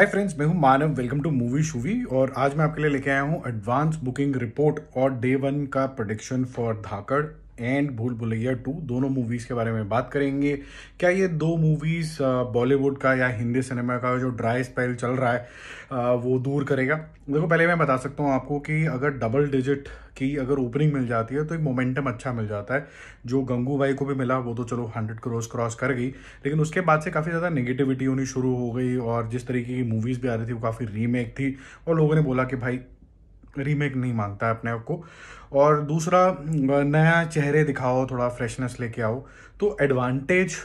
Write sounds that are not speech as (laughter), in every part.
हाय friends मैं हूं Manav welcome to movie शूवी और आज मैं आपके लिए लेके आया हूं एडवांस बुकिंग रिपोर्ट और डे वन का prediction for Dhaakad and Bhool Bhulaiyaa to दोनों मूवीज़ के बारे में बात करेंगे क्या ये दो मूवीज़ बॉलीवुड का या हिंदी सिनेमा का जो ड्राई स्पेल चल रहा है वो दूर करेगा देखो पहले मैं बता सकता हूँ आपको कि अगर डबल डिजिट की अगर ओपनिंग मिल जाती है तो एक मोमेंटम अच्छा मिल जाता है जो गंगू बाई को भी मिला वो तो चलो हंड्रेड क्रोस क्रॉस कर गई लेकिन उसके बाद से काफ़ी ज़्यादा नेगेटिविटी होनी शुरू हो गई और जिस तरीके की मूवीज़ भी आ रही थी वो काफ़ी रीमेक थी और लोगों ने बोला कि भाई रीमेक नहीं मांगता है अपने आप को और दूसरा नया चेहरे दिखाओ थोड़ा फ्रेशनेस लेके आओ तो एडवांटेज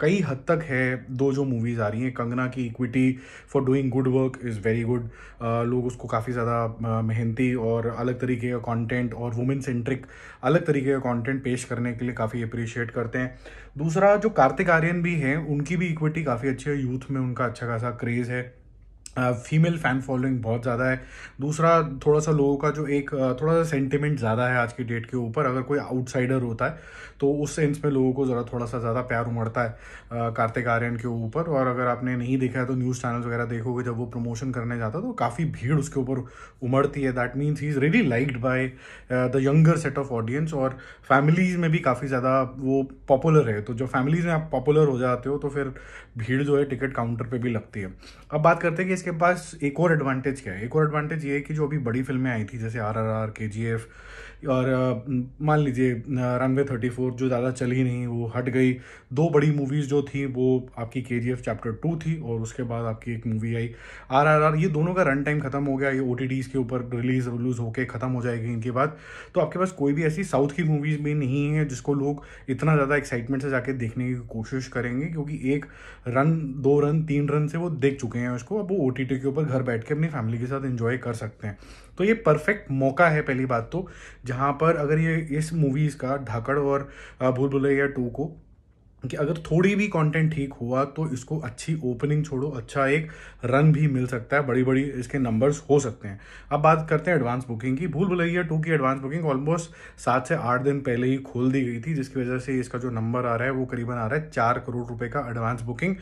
कई हद तक है दो जो मूवीज़ आ रही हैं कंगना की equity for doing good work is very good लोग उसको काफ़ी ज़्यादा मेहनती और अलग तरीके का कंटेंट और वुमेन सेंट्रिक अलग तरीके का कंटेंट पेश करने के लिए काफ़ी अप्रिशिएट करते हैं दूसरा जो कार्तिक आर्यन भी हैं उनकी भी इक्विटी काफ़ी अच्छी है यूथ में उनका अच्छा खासा क्रेज़ है फीमेल फ़ैन फॉलोइंग बहुत ज़्यादा है दूसरा थोड़ा सा लोगों का जो एक थोड़ा सा सेंटिमेंट ज़्यादा है आज की डेट के ऊपर अगर कोई आउटसाइडर होता है तो उस सेंस में लोगों को ज़रा थोड़ा सा ज़्यादा प्यार उमड़ता है कार्तिक आर्यन के ऊपर और अगर आपने नहीं देखा है तो न्यूज़ चैनल्स वगैरह देखोगे जब वो प्रमोशन करने जाता है तो काफ़ी भीड़ उसके ऊपर उमड़ती है that means he is really liked by the younger set of audience और फैमिलीज़ में भी काफ़ी ज़्यादा वो पॉपुलर है तो जब फैमिलीज़ में आप पॉपुलर हो जाते हो तो फिर भीड़ जो है टिकट काउंटर पर भी लगती है अब बात करते हैं कि इसके पास एक और एडवांटेज क्या है एक और एडवांटेज ये है कि जो अभी बड़ी फिल्में आई थी जैसे आर आर आर के जी एफ और मान लीजिए रनवे थर्टी फोर जो ज़्यादा चली नहीं वो हट गई दो बड़ी मूवीज़ जो थी वो आपकी के जी एफ चैप्टर टू थी और उसके बाद आपकी एक मूवी आई आर आर आर ये दोनों का रन टाइम ख़त्म हो गया ये ओ के ऊपर रिलीज़ रिलूज होकर ख़त्म हो जाएगी इनके बाद तो आपके पास कोई भी ऐसी साउथ की मूवीज़ भी नहीं है जिसको लोग इतना ज़्यादा एक्साइटमेंट से जाके देखने की कोशिश करेंगे क्योंकि एक रन दो रन तीन रन से वो देख चुके हैं उसको अब वो ओ टी टी के ऊपर घर बैठ के अपनी फैमिली के साथ इन्जॉय कर सकते हैं तो ये परफेक्ट मौका है पहली बात तो जहाँ पर अगर ये इस मूवीज़ का धाकड़ और भूल भुलैया टू को कि अगर थोड़ी भी कंटेंट ठीक हुआ तो इसको अच्छी ओपनिंग छोड़ो अच्छा एक रन भी मिल सकता है बड़ी बड़ी इसके नंबर्स हो सकते हैं अब बात करते हैं एडवांस बुकिंग की भूल भुलैया टू की एडवांस बुकिंग ऑलमोस्ट सात से आठ दिन पहले ही खोल दी गई थी जिसकी वजह से इसका जो नंबर आ रहा है वो करीबन आ रहा है चार करोड़ रुपये का advance booking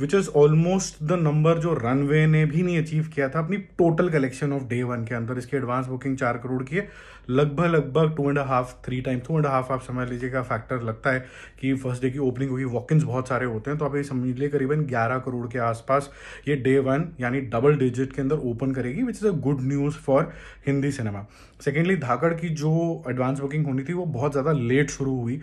which is almost the number जो रन ने भी नहीं अचीव किया था अपनी total collection of day one के अंदर इसकी एडवांस बुकिंग चार करोड़ की है लगभग लगभग two and half three time two and half आप समझ लीजिएगा फैक्टर लगता है कि फर्स्ट डे की ओपनिंग कंपनी हुई वॉक बहुत सारे होते हैं तो आप ये समझ लिए करीबन ग्यारह करोड़ के आसपास ये डे वन यानी डबल डिजिट के अंदर ओपन करेगी which is a good news for Hindi cinema secondly Dhaakad की जो एडवांस बुकिंग होनी थी वो बहुत ज़्यादा लेट शुरू हुई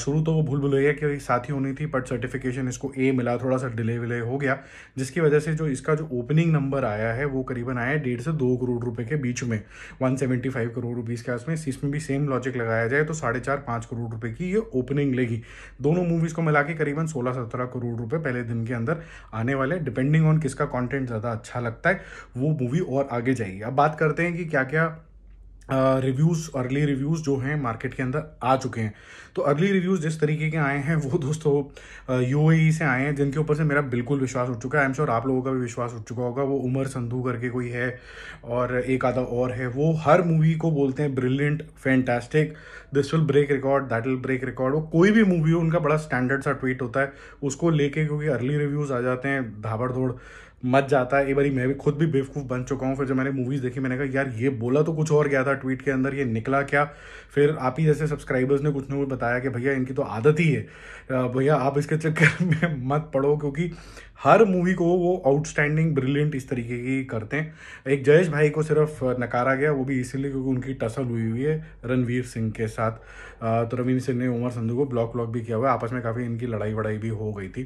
शुरू तो वो भूल गया कि साथ ही होनी थी बट सर्टिफिकेशन इसको ए मिला थोड़ा सा डिले विले हो गया जिसकी वजह से जो इसका जो ओपनिंग नंबर आया है वो करीबन आया है डेढ़ से दो करोड़ रुपए के बीच में 175 करोड़ रुपीज़ के आसमें में इसमें भी सेम लॉजिक लगाया जाए तो साढ़े चार पाँच करोड़ रुपये की ये ओपनिंग लेगी दोनों मूवीज़ को मिला के करीबन सोलह सत्रह करोड़ रुपये पहले दिन के अंदर आने वाले डिपेंडिंग ऑन किसका कॉन्टेंट ज़्यादा अच्छा लगता है वो मूवी और आगे जाएगी अब बात करते हैं कि क्या क्या रिव्यूज़ अर्ली रिव्यूज़ जो हैं मार्केट के अंदर आ चुके हैं तो अर्ली रिव्यूज़ जिस तरीके के आए हैं वो दोस्तों यू e से आए हैं जिनके ऊपर से मेरा बिल्कुल विश्वास उठ चुका है आई एम श्योर आप लोगों का भी विश्वास उठ चुका होगा वो उमर संधू करके कोई है और एक आधा और है वो हर मूवी को बोलते हैं brilliant fantastic this will break record that will break record वो कोई भी मूवी हो उनका बड़ा स्टैंडर्ड सा ट्वीट होता है उसको लेके क्योंकि अर्ली रिव्यूज़ आ जाते हैं धाबड़ दौड़ मच जाता है एक बार मैं भी खुद भी बेवकूफ़ बन चुका हूँ फिर जब मैंने मूवीज़ देखी मैंने कहा यार ये बोला तो कुछ और गया था ट्वीट के अंदर ये निकला क्या फिर आप ही जैसे सब्सक्राइबर्स ने कुछ ना कुछ बताया कि भैया इनकी तो आदत ही है भैया आप इसके चक्कर (laughs) में मत पढ़ो क्योंकि हर मूवी को वो आउटस्टैंडिंग ब्रिलियंट इस तरीके की करते हैं एक जयेश भाई को सिर्फ नकारा गया वो भी इसीलिए क्योंकि उनकी टसल हुई हुई है रणवीर सिंह के साथ तो रवीन सिंह ने उमर संधू को ब्लॉक व्लॉक भी किया हुआ आपस में काफ़ी इनकी लड़ाई वड़ाई भी हो गई थी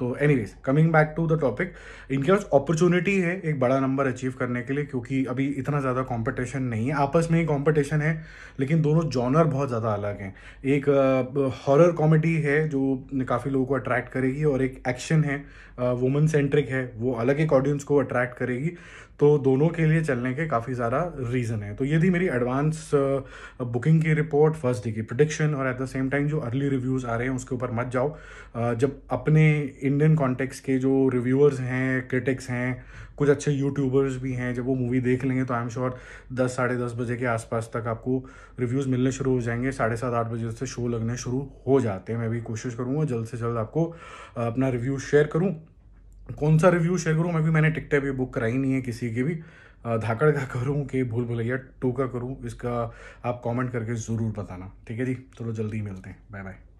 तो any coming back to the topic इन उनके पास अपॉर्चुनिटी है एक बड़ा नंबर अचीव करने के लिए क्योंकि अभी इतना ज़्यादा कंपटीशन नहीं है आपस में ही कंपटीशन है लेकिन दोनों जॉनर बहुत ज़्यादा अलग हैं एक हॉरर कॉमेडी है जो काफ़ी लोगों को अट्रैक्ट करेगी और एक एक्शन है वुमेन सेंट्रिक है वो अलग एक ऑडियंस को अट्रैक्ट करेगी तो दोनों के लिए चलने के काफ़ी ज़्यादा रीज़न है तो ये थी मेरी एडवांस बुकिंग की रिपोर्ट फर्स्ट डे की प्रोडिक्शन और एट द सेम टाइम जो अर्ली रिव्यूज़ आ रहे हैं उसके ऊपर मत जाओ जब अपने इंडियन कॉन्टेक्स्ट के जो रिव्यूअर्स हैं क्रिटिक्स हैं कुछ अच्छे यूट्यूबर्स भी हैं जब वो मूवी देख लेंगे तो आई एम श्योर दस साढ़े दस बजे के आसपास तक आपको रिव्यूज़ मिलने शुरू हो जाएंगे साढ़े सात आठ बजे से शो लगने शुरू हो जाते हैं मैं भी कोशिश करूँगा जल्द से जल्द आपको अपना रिव्यू शेयर करूँ कौन सा रिव्यू शेयर करूँ मैं भी मैंने टिकटें भी बुक कराई नहीं है किसी की भी धाकड़ का करूँ कि भूल भुलैया टू का करूँ इसका आप कमेंट करके ज़रूर बताना ठीक है जी चलो जल्दी मिलते हैं बाय बाय